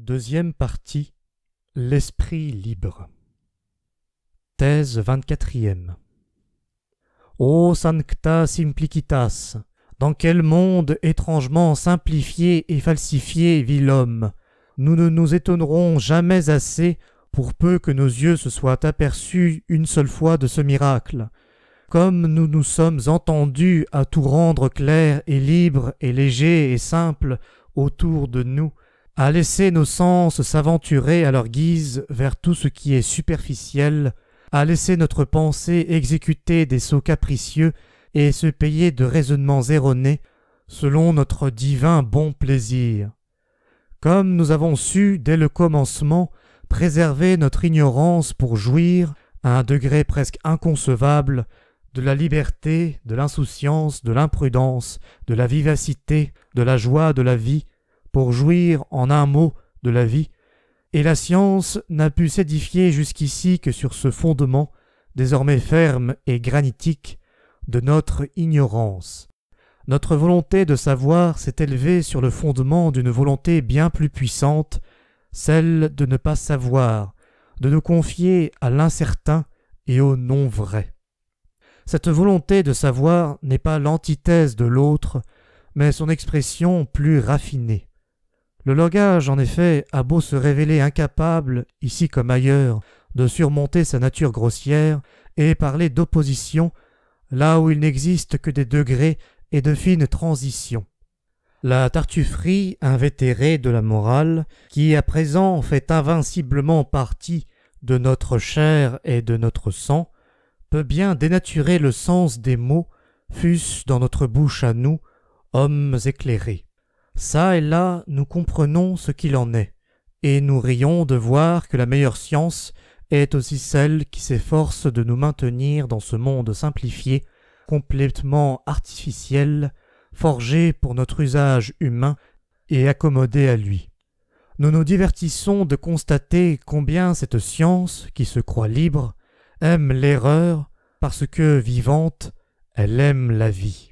Deuxième partie L'esprit libre. Thèse 24e. Ô Sancta Simplicitas, dans quel monde étrangement simplifié et falsifié vit l'homme Nous ne nous étonnerons jamais assez pour peu que nos yeux se soient aperçus une seule fois de ce miracle. Comme nous nous sommes entendus à tout rendre clair et libre et léger et simple autour de nous, à laisser nos sens s'aventurer à leur guise vers tout ce qui est superficiel, à laisser notre pensée exécuter des sauts capricieux et se payer de raisonnements erronés selon notre divin bon plaisir. Comme nous avons su, dès le commencement, préserver notre ignorance pour jouir, à un degré presque inconcevable, de la liberté, de l'insouciance, de l'imprudence, de la vivacité, de la joie de la vie, pour jouir en un mot de la vie, et la science n'a pu s'édifier jusqu'ici que sur ce fondement, désormais ferme et granitique, de notre ignorance. Notre volonté de savoir s'est élevée sur le fondement d'une volonté bien plus puissante, celle de ne pas savoir, de nous confier à l'incertain et au non vrai. Cette volonté de savoir n'est pas l'antithèse de l'autre, mais son expression plus raffinée. Le langage, en effet, a beau se révéler incapable, ici comme ailleurs, de surmonter sa nature grossière et parler d'opposition là où il n'existe que des degrés et de fines transitions. La tartufferie invétérée de la morale, qui à présent fait invinciblement partie de notre chair et de notre sang, peut bien dénaturer le sens des mots, fût-ce dans notre bouche à nous, hommes éclairés. Ça et là, nous comprenons ce qu'il en est, et nous rions de voir que la meilleure science est aussi celle qui s'efforce de nous maintenir dans ce monde simplifié, complètement artificiel, forgé pour notre usage humain et accommodé à lui. Nous nous divertissons de constater combien cette science, qui se croit libre, aime l'erreur parce que, vivante, elle aime la vie.